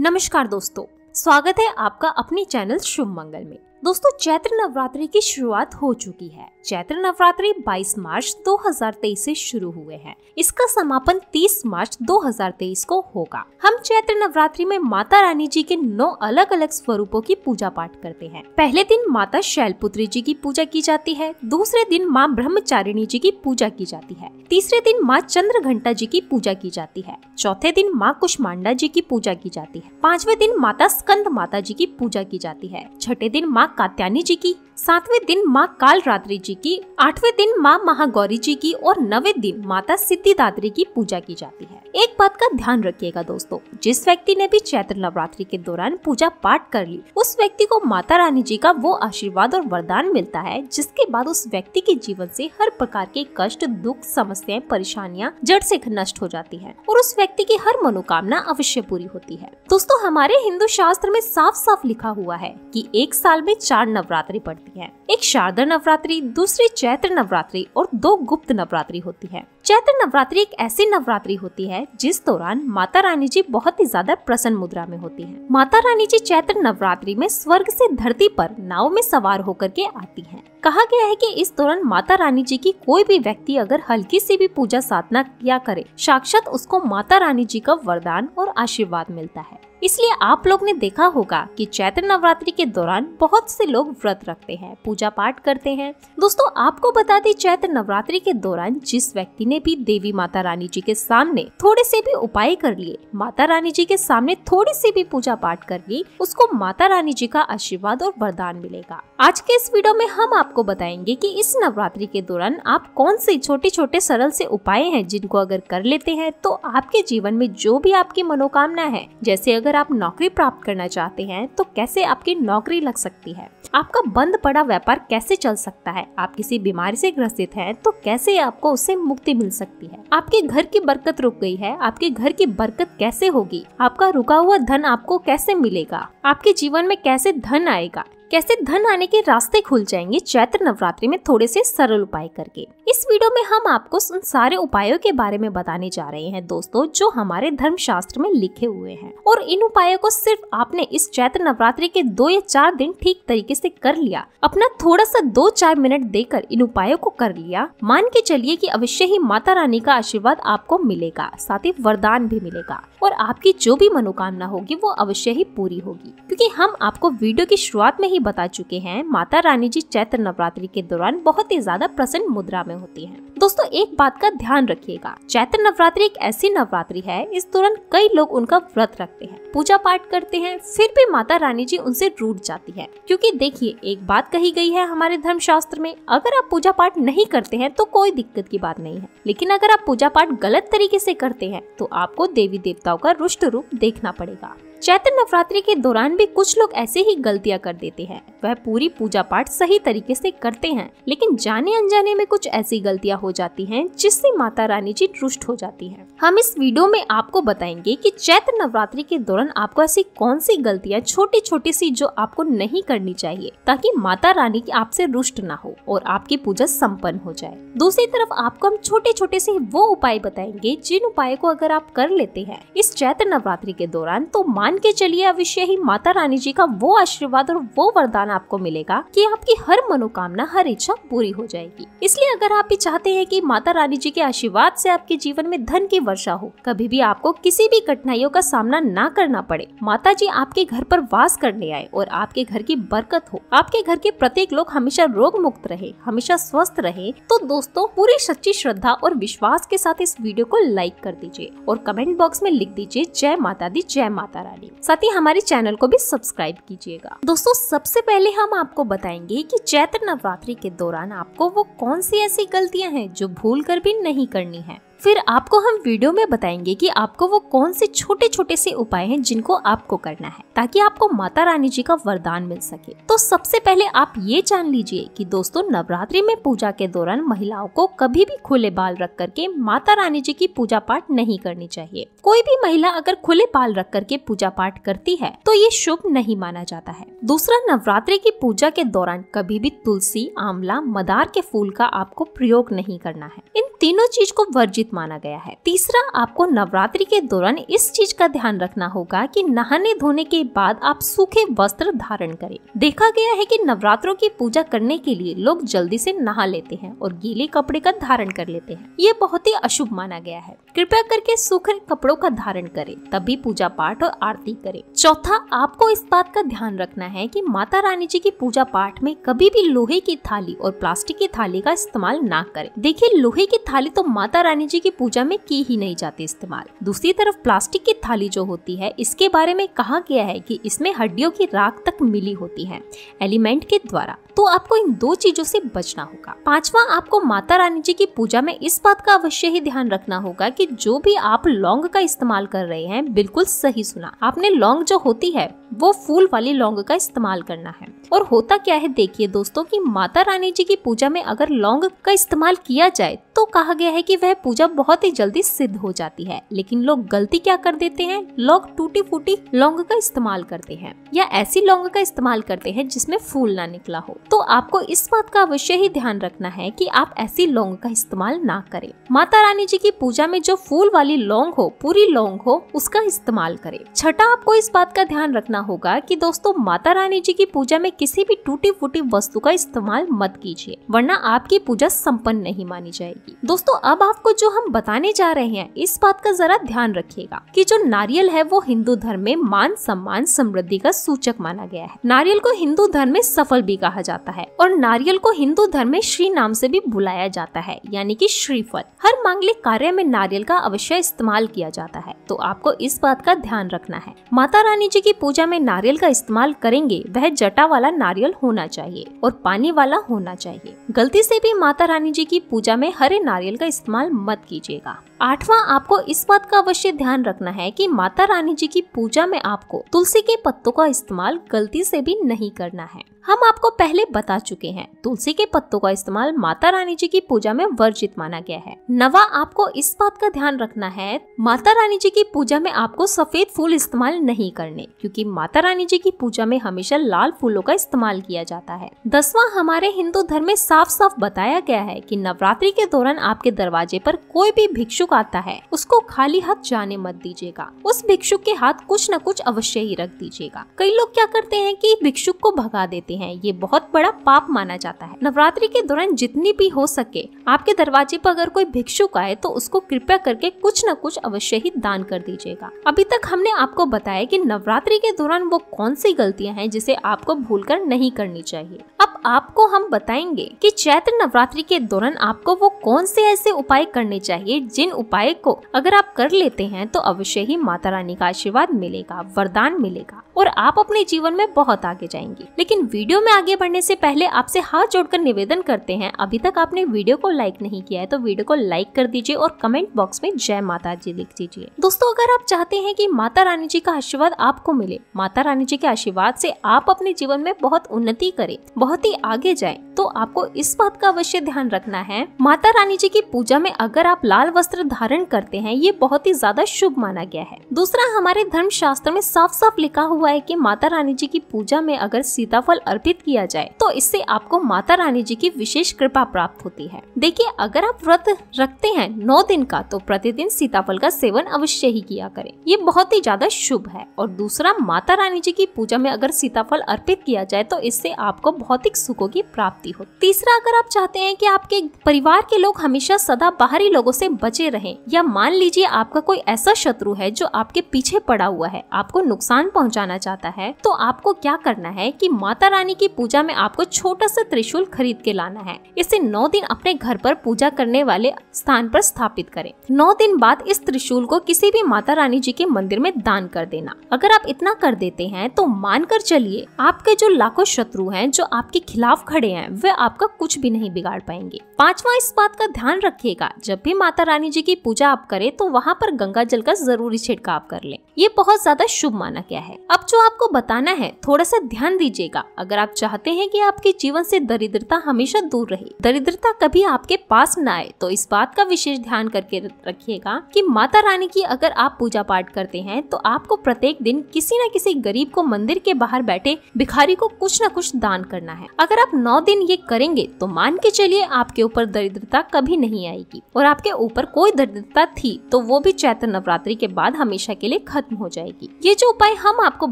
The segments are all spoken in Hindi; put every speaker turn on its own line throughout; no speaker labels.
नमस्कार दोस्तों स्वागत है आपका अपने चैनल शुभ मंगल में दोस्तों चैत्र नवरात्रि की शुरुआत हो चुकी है चैत्र नवरात्रि 22 मार्च 2023 से शुरू हुए हैं इसका समापन 30 मार्च 2023 को होगा हम चैत्र नवरात्रि में माता रानी जी के नौ अलग अलग स्वरूपों की पूजा पाठ करते हैं पहले दिन माता शैलपुत्री जी की पूजा की जाती है दूसरे दिन माँ ब्रह्मचारिणी जी की पूजा की जाती है तीसरे दिन माँ चंद्र घंटा जी की पूजा की जाती है चौथे दिन माँ कुष्मांडा जी की पूजा की जाती है पांचवे दिन माता स्कंद माता जी की पूजा की जाती है छठे दिन माँ कात्यानी जी की सातवें दिन माँ कालरात्रि जी की आठवें दिन माँ महागौरी जी की और नवे दिन माता सिद्धिदात्री की पूजा की जाती है एक बात का ध्यान रखिएगा दोस्तों जिस व्यक्ति ने भी चैत्र नवरात्रि के दौरान पूजा पाठ कर ली उस व्यक्ति को माता रानी जी का वो आशीर्वाद और वरदान मिलता है जिसके बाद उस व्यक्ति के जीवन से हर प्रकार के कष्ट दुख समस्याएं परेशानियां जड़ से नष्ट हो जाती है और उस व्यक्ति की हर मनोकामना अवश्य पूरी होती है दोस्तों हमारे हिंदू शास्त्र में साफ साफ लिखा हुआ है की एक साल में चार नवरात्रि पड़ती है एक शारदा नवरात्रि दूसरी चैत्र नवरात्रि और दो गुप्त नवरात्रि होती है चैत्र नवरात्रि एक ऐसी नवरात्रि होती है जिस दौरान माता रानी जी बहुत ही ज्यादा प्रसन्न मुद्रा में होती हैं। माता रानी जी चैत्र नवरात्रि में स्वर्ग से धरती पर नाव में सवार होकर के आती हैं। कहा गया है कि इस दौरान माता रानी जी की कोई भी व्यक्ति अगर हल्की सी भी पूजा साधना किया करे साक्षात उसको माता रानी जी का वरदान और आशीर्वाद मिलता है इसलिए आप लोग ने देखा होगा कि चैत्र नवरात्रि के दौरान बहुत से लोग व्रत रखते हैं पूजा पाठ करते हैं दोस्तों आपको बता दें चैत्र नवरात्रि के दौरान जिस व्यक्ति ने भी देवी माता रानी जी के सामने थोड़े से भी उपाय कर लिए माता रानी जी के सामने थोड़ी सी भी पूजा पाठ कर ली उसको माता रानी जी का आशीर्वाद और वरदान मिलेगा आज के इस वीडियो में हम आपको बताएंगे कि इस नवरात्रि के दौरान आप कौन से छोटे छोटे सरल से उपाय हैं जिनको अगर कर लेते हैं तो आपके जीवन में जो भी आपकी मनोकामना है जैसे अगर आप नौकरी प्राप्त करना चाहते हैं तो कैसे आपकी नौकरी लग सकती है आपका बंद पड़ा व्यापार कैसे चल सकता है आप किसी बीमारी से ग्रसित है तो कैसे आपको उससे मुक्ति मिल सकती है आपके घर की बरकत रुक गई है आपके घर की बरकत कैसे होगी आपका रुका हुआ धन आपको कैसे मिलेगा आपके जीवन में कैसे धन आएगा कैसे धन आने के रास्ते खुल जाएंगे चैत्र नवरात्रि में थोड़े से सरल उपाय करके इस वीडियो में हम आपको उन सारे उपायों के बारे में बताने जा रहे हैं दोस्तों जो हमारे धर्म शास्त्र में लिखे हुए हैं और इन उपायों को सिर्फ आपने इस चैत्र नवरात्रि के दो या चार दिन ठीक तरीके से कर लिया अपना थोड़ा सा दो चार मिनट देकर इन उपायों को कर लिया मान के चलिए की अवश्य ही माता रानी का आशीर्वाद आपको मिलेगा साथ ही वरदान भी मिलेगा और आपकी जो भी मनोकामना होगी वो अवश्य ही पूरी होगी क्यूँकी हम आपको वीडियो की शुरुआत में ही बता चुके हैं माता रानी जी चैत्र नवरात्रि के दौरान बहुत ही ज्यादा प्रसन्न मुद्रा में होती हैं। दोस्तों एक बात का ध्यान रखिएगा चैत्र नवरात्रि एक ऐसी नवरात्रि है इस दौरान कई लोग उनका व्रत रखते हैं पूजा पाठ करते हैं फिर भी माता रानी जी उनसे रूट जाती है क्योंकि देखिए एक बात कही गई है हमारे धर्म शास्त्र में अगर आप पूजा पाठ नहीं करते हैं तो कोई दिक्कत की बात नहीं है लेकिन अगर आप पूजा पाठ गलत तरीके से करते हैं तो आपको देवी देवताओं का रुष्ट रूप देखना पड़ेगा चैत्र नवरात्रि के दौरान भी कुछ लोग ऐसे ही गलतियां कर देते हैं वह पूरी पूजा पाठ सही तरीके से करते हैं लेकिन जाने अनजाने में कुछ ऐसी गलतियां हो जाती हैं जिससे माता रानी जी रुष्ट हो जाती हैं। हम इस वीडियो में आपको बताएंगे कि चैत्र नवरात्रि के दौरान आपको ऐसी कौन सी गलतियाँ छोटी छोटी सी जो आपको नहीं करनी चाहिए ताकि माता रानी की आपसे रुष्ट न हो और आपकी पूजा सम्पन्न हो जाए दूसरी तरफ आपको हम छोटे छोटे से वो उपाय बताएंगे जिन उपाय को अगर आप कर लेते हैं इस चैत्र नवरात्रि के दौरान तो मान मान के चलिए अवश्य ही माता रानी जी का वो आशीर्वाद और वो वरदान आपको मिलेगा कि आपकी हर मनोकामना हर इच्छा पूरी हो जाएगी इसलिए अगर आप भी चाहते हैं कि माता रानी जी के आशीर्वाद से आपके जीवन में धन की वर्षा हो कभी भी आपको किसी भी कठिनाइयों का सामना ना करना पड़े माता जी आपके घर पर वास करने आए और आपके घर की बरकत हो आपके घर के प्रत्येक लोग हमेशा रोग मुक्त रहे हमेशा स्वस्थ रहे तो दोस्तों पूरी सच्ची श्रद्धा और विश्वास के साथ इस वीडियो को लाइक कर दीजिए और कमेंट बॉक्स में लिख दीजिए जय माता दी जय माता रानी वाली साथ ही हमारे चैनल को भी सब्सक्राइब कीजिएगा दोस्तों सबसे पहले हम आपको बताएंगे कि चैत्र नवरात्रि के दौरान आपको वो कौन सी ऐसी गलतियां हैं जो भूल कर भी नहीं करनी है फिर आपको हम वीडियो में बताएंगे कि आपको वो कौन से छोटे छोटे से उपाय हैं जिनको आपको करना है ताकि आपको माता रानी जी का वरदान मिल सके तो सबसे पहले आप ये जान लीजिए कि दोस्तों नवरात्रि में पूजा के दौरान महिलाओं को कभी भी खुले बाल रख करके माता रानी जी की पूजा पाठ नहीं करनी चाहिए कोई भी महिला अगर खुले बाल रख करके पूजा पाठ करती है तो ये शुभ नहीं माना जाता है दूसरा नवरात्रि की पूजा के दौरान कभी भी तुलसी आंवला मदार के फूल का आपको प्रयोग नहीं करना है इन तीनों चीज को वर्जित माना गया है तीसरा आपको नवरात्रि के दौरान इस चीज का ध्यान रखना होगा कि नहाने धोने के बाद आप सूखे वस्त्र धारण करें देखा गया है कि नवरात्रों की पूजा करने के लिए लोग जल्दी से नहा लेते हैं और गीले कपड़े का धारण कर लेते हैं ये बहुत ही अशुभ माना गया है कृपया करके सूखे कपड़ों का धारण करें तभी पूजा पाठ और आरती करें चौथा आपको इस बात का ध्यान रखना है कि माता रानी जी की पूजा पाठ में कभी भी लोहे की थाली और प्लास्टिक की थाली का इस्तेमाल ना करें देखिए लोहे की थाली थाली तो माता रानी जी की पूजा में की ही नहीं जाती इस्तेमाल दूसरी तरफ प्लास्टिक की थाली जो होती है इसके बारे में कहा गया है कि इसमें हड्डियों की राख तक मिली होती है एलिमेंट के द्वारा तो आपको इन दो चीजों से बचना होगा पांचवा आपको माता रानी जी की पूजा में इस बात का अवश्य ही ध्यान रखना होगा कि जो भी आप लौंग का इस्तेमाल कर रहे हैं बिल्कुल सही सुना आपने लौंग जो होती है वो फूल वाली लौंग का इस्तेमाल करना है और होता क्या है देखिए दोस्तों कि माता रानी जी की पूजा में अगर लौंग का इस्तेमाल किया जाए तो कहा गया है कि वह पूजा बहुत ही जल्दी सिद्ध हो जाती है लेकिन लोग गलती क्या कर देते हैं लोग टूटी फूटी लौंग का इस्तेमाल करते हैं या ऐसी लौंग का इस्तेमाल करते हैं जिसमें फूल ना निकला हो तो आपको इस बात का अवश्य ही ध्यान रखना है कि आप ऐसी लौंग का इस्तेमाल ना करें माता रानी जी की पूजा में जो फूल वाली लौंग हो पूरी लौंग हो उसका इस्तेमाल करें छठा आपको इस बात का ध्यान रखना होगा कि दोस्तों माता रानी जी की पूजा में किसी भी टूटी फूटी वस्तु का इस्तेमाल मत कीजिए वरना आपकी पूजा संपन्न नहीं मानी जाएगी दोस्तों अब आपको जो हम बताने जा रहे हैं इस बात का जरा ध्यान रखिएगा कि जो नारियल है वो हिंदू धर्म में मान सम्मान समृद्धि का सूचक माना गया है नारियल को हिंदू धर्म में सफल भी कहा जाता है और नारियल को हिंदू धर्म में श्री नाम से भी बुलाया जाता है यानी कि श्रीफल हर मांगलिक कार्य में नारियल का अवश्य इस्तेमाल किया जाता है तो आपको इस बात का ध्यान रखना है माता रानी जी की पूजा में में नारियल का इस्तेमाल करेंगे वह जटा वाला नारियल होना चाहिए और पानी वाला होना चाहिए गलती से भी माता रानी जी की पूजा में हरे नारियल का इस्तेमाल मत कीजिएगा आठवां आपको इस बात का अवश्य ध्यान रखना है कि माता रानी जी की पूजा में आपको तुलसी के पत्तों का इस्तेमाल गलती से भी नहीं करना है हम आपको पहले बता चुके हैं तुलसी के पत्तों का इस्तेमाल माता रानी जी की पूजा में वर्जित माना गया है नवा आपको इस बात का ध्यान रखना है माता रानी जी की पूजा में आपको सफेद फूल इस्तेमाल नहीं करने क्योंकि माता रानी जी की पूजा में हमेशा लाल फूलों का इस्तेमाल किया जाता है दसवां हमारे हिंदू धर्म में साफ साफ बताया गया है की नवरात्रि के दौरान आपके दरवाजे पर कोई भी भिक्षु भिक्षुक आता है उसको खाली हाथ जाने मत दीजिएगा उस भिक्षुक के हाथ कुछ न कुछ अवश्य ही रख दीजिएगा कई लोग क्या करते हैं कि भिक्षुक को भगा देते हैं ये बहुत बड़ा पाप माना जाता है नवरात्रि के दौरान जितनी भी हो सके आपके दरवाजे पर अगर कोई भिक्षुक आए तो उसको कृपया करके कुछ न कुछ अवश्य ही दान कर दीजिएगा अभी तक हमने आपको बताया कि नवरात्रि के दौरान वो कौन सी गलतियां हैं जिसे आपको भूल कर नहीं करनी चाहिए अब आपको हम बताएंगे कि चैत्र नवरात्रि के दौरान आपको वो कौन से ऐसे उपाय करने चाहिए जिन उपाय को अगर आप कर लेते हैं तो अवश्य ही माता रानी का आशीर्वाद मिलेगा वरदान मिलेगा और आप अपने जीवन में बहुत आगे जाएंगी लेकिन वीडियो में आगे बढ़ने से पहले आपसे हाथ जोड़कर निवेदन करते हैं अभी तक आपने वीडियो को लाइक नहीं किया है तो वीडियो को लाइक कर दीजिए और कमेंट बॉक्स में जय माता जी लिख दीजिए दोस्तों अगर आप चाहते हैं की माता रानी जी का आशीर्वाद आपको मिले माता रानी जी के आशीर्वाद से आप अपने जीवन में बहुत उन्नति करें बहुत ही आगे जाए तो आपको इस बात का अवश्य ध्यान रखना है माता रानी जी की पूजा में अगर आप लाल वस्त्र धारण करते हैं ये बहुत ही ज्यादा शुभ माना गया है दूसरा हमारे धर्म शास्त्र में साफ साफ लिखा हुआ हुआ है कि माता रानी जी की पूजा में अगर सीताफल अर्पित किया जाए तो इससे आपको माता रानी जी की विशेष कृपा प्राप्त होती है देखिए अगर आप व्रत रखते हैं नौ दिन का तो प्रतिदिन सीताफल का सेवन अवश्य ही किया करें ये बहुत ही ज्यादा शुभ है और दूसरा माता रानी जी की पूजा में अगर सीताफल अर्पित किया जाए तो इससे आपको भौतिक सुखों की प्राप्ति हो तीसरा अगर आप चाहते हैं कि आपके परिवार के लोग हमेशा सदा बाहरी लोगों से बचे रहें या मान लीजिए आपका कोई ऐसा शत्रु है जो आपके पीछे पड़ा हुआ है आपको नुकसान पहुंचाना जाना चाहता है तो आपको क्या करना है कि माता रानी की पूजा में आपको छोटा सा त्रिशूल खरीद के लाना है इसे नौ दिन अपने घर पर पूजा करने वाले स्थान पर स्थापित करें नौ दिन बाद इस त्रिशूल को किसी भी माता रानी जी के मंदिर में दान कर देना अगर आप इतना कर देते हैं तो मान कर चलिए आपके जो लाखों शत्रु हैं जो आपके खिलाफ खड़े हैं वे आपका कुछ भी नहीं बिगाड़ पाएंगे पांचवा इस बात का ध्यान रखिएगा जब भी माता रानी जी की पूजा आप करें तो वहाँ पर गंगा जल का जरूरी छिड़काव कर लें ये बहुत ज्यादा शुभ माना गया है अब जो आपको बताना है थोड़ा सा ध्यान दीजिएगा अगर आप चाहते हैं कि आपके जीवन से दरिद्रता हमेशा दूर रहे दरिद्रता कभी आपके पास न आए तो इस बात का विशेष ध्यान करके रखिएगा कि माता रानी की अगर आप पूजा पाठ करते हैं तो आपको प्रत्येक दिन किसी न किसी गरीब को मंदिर के बाहर बैठे भिखारी को कुछ न कुछ दान करना है अगर आप नौ दिन ये करेंगे तो मान के चलिए आपके ऊपर दरिद्रता कभी नहीं आएगी और आपके ऊपर कोई दरिद्रता थी तो वो भी चैत्र नवरात्रि के बाद हमेशा के लिए खत्म हो जाएगी ये जो उपाय हम आपको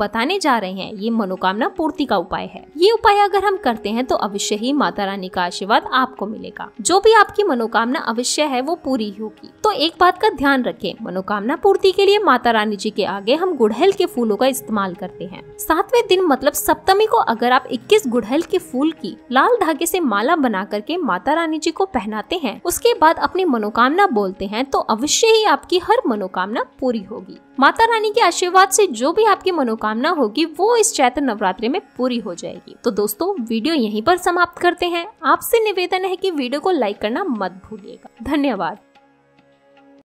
बताने जा रहे हैं ये मनोकामना पूर्ति का उपाय है ये उपाय अगर हम करते हैं तो अवश्य ही माता रानी का आशीर्वाद आपको मिलेगा जो भी आपकी मनोकामना अवश्य है वो पूरी होगी तो एक बात का ध्यान रखे मनोकामना पूर्ति के लिए माता रानी जी के आगे हम गुड़हल के फूलों का इस्तेमाल करते हैं सातवें दिन मतलब सप्तमी को अगर आप इक्कीस गुड़हल के फूल की लाल धागे ऐसी माला बना करके माता रानी जी को पहनाते हैं उसके बाद अपनी मनोकामना बोलते हैं तो अवश्य ही आपकी हर मनोकामना पूरी होगी माता रानी के आशीर्वाद से जो भी आपकी मनोकामना मनोकामना होगी वो इस चैत्र नवरात्रि में पूरी हो जाएगी तो दोस्तों वीडियो यहीं पर समाप्त करते हैं आपसे निवेदन है कि वीडियो को लाइक करना मत भूलिएगा धन्यवाद